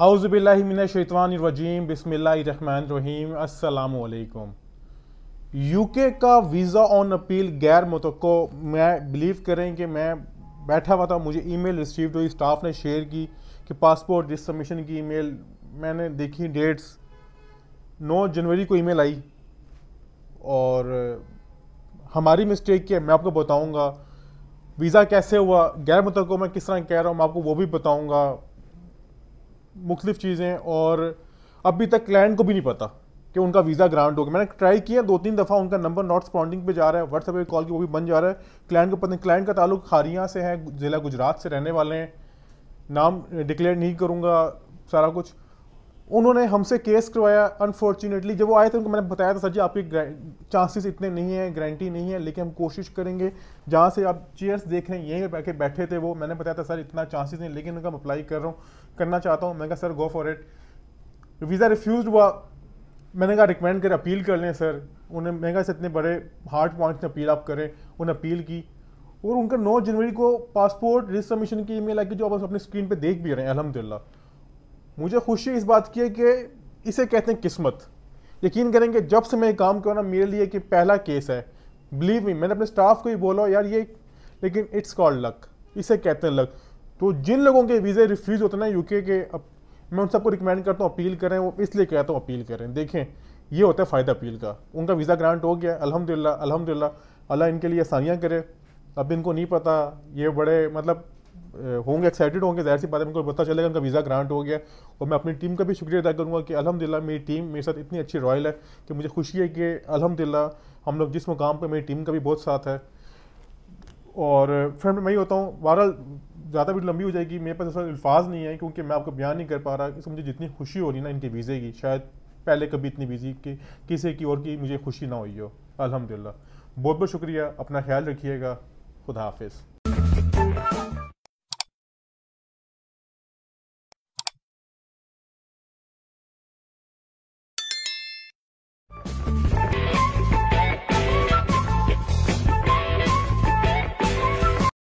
आउज़बिल्लिमिनशैतवानरजीम बसमीम यू यूके का वीज़ा ऑन अपील गैर मुतको मैं बिलीव करें कि मैं बैठा हुआ था मुझे ईमेल रिसीव हुई स्टाफ ने शेयर की कि पासपोर्ट जिस सबमिशन की ईमेल मैंने देखी डेट्स 9 जनवरी को ईमेल आई और हमारी मिस्टेक क्या है मैं आपको बताऊंगा वीज़ा कैसे हुआ गैर मुतको मैं किस तरह कह रहा हूँ मैं आपको वो भी बताऊँगा मुख्तफ चीज़ें और अभी तक क्लाइंट को भी नहीं पता कि उनका वीज़ा ग्रांट हो गया मैंने ट्राई किया दो तीन दफ़ा उनका नंबर नॉट स्पॉन्डिंग पे जा रहा है व्हाट्सएप पे कॉल की वो भी बन जा रहा है क्लाइंट को पता नहीं क्लाइंट का ताल्लुक खारियाँ से है ज़िला गुजरात से रहने वाले हैं नाम डिक्लेयर नहीं करूँगा सारा कुछ उन्होंने हमसे केस करवाया अनफॉर्चुनेटली जब वो आए थे उनको मैंने बताया था सर जी आपकी चांसेस इतने नहीं हैं गारंटी नहीं है लेकिन हम कोशिश करेंगे जहाँ से आप चेयर्स देख रहे हैं यहीं पर बैठे थे वो मैंने बताया था सर इतना चांसेस नहीं लेकिन उनका अप्लाई कर रहा हूँ करना चाहता हूँ मैंने कहा sir go for it visa refuse हुआ मैंने कहा रिकमेंड कर अपील कर लें सर उन्हें मैंने कहा इतने बड़े हार्ड पॉइंट में अपील आप करें उन्हें अपील की और उनका 9 जनवरी को पासपोर्ट रिसबमिशन की ईमेल आई जो आप अपनी स्क्रीन पे देख भी रहे हैं अलहमदिल्ला मुझे खुशी इस बात की है कि इसे कहते हैं किस्मत यकीन करेंगे जब से मैं काम रहा मेरे लिए कि पहला केस है बिलीव मी मैंने अपने स्टाफ को ही बोला यार ये लेकिन इट्स कॉल्ड लक इसे कहते हैं लक तो जिन लोगों के वीज़े रिफ्यूज़ होते हैं यूके के अब मैं उन सबको रिकमेंड करता हूँ अपील करें वो इसलिए कहता हूँ अपील करें देखें ये होता है फ़ायदा अपील का उनका वीज़ा ग्रांट हो गया अलहमदिल्ला अलहमदिल्ला अल्लाह इनके लिए आसानियाँ करे अब इनको नहीं पता ये बड़े मतलब होंगे एक्साइटेड होंगे जाहिर सी बात है उनको पता चलेगा उनका वीज़ा ग्रांट हो गया और मैं अपनी टीम का भी शुक्रिया अदा करूँगा कि अलहमदिल्ला मेरी टीम मेरे साथ इतनी अच्छी रॉयल है कि मुझे खुशी है कि अलहमदिल्ला हम लोग जिस मुकाम पर मेरी टीम का भी बहुत साथ है और फ्रेंड मैं ही होता हूँ वायरल ज़्यादा भी लंबी हो जाएगी मेरे पास ऐसा अल्फाज नहीं है क्योंकि मैं आपको बयान नहीं कर पा रहा इससे मुझे जितनी खुशी हो रही ना इनके वीज़े की शायद पहले कभी इतनी बिजी कि किसी की और की मुझे खुशी ना हुई हो अलहमदिल्ला बहुत बहुत शुक्रिया अपना ख्याल रखिएगा खुदा हाफिज़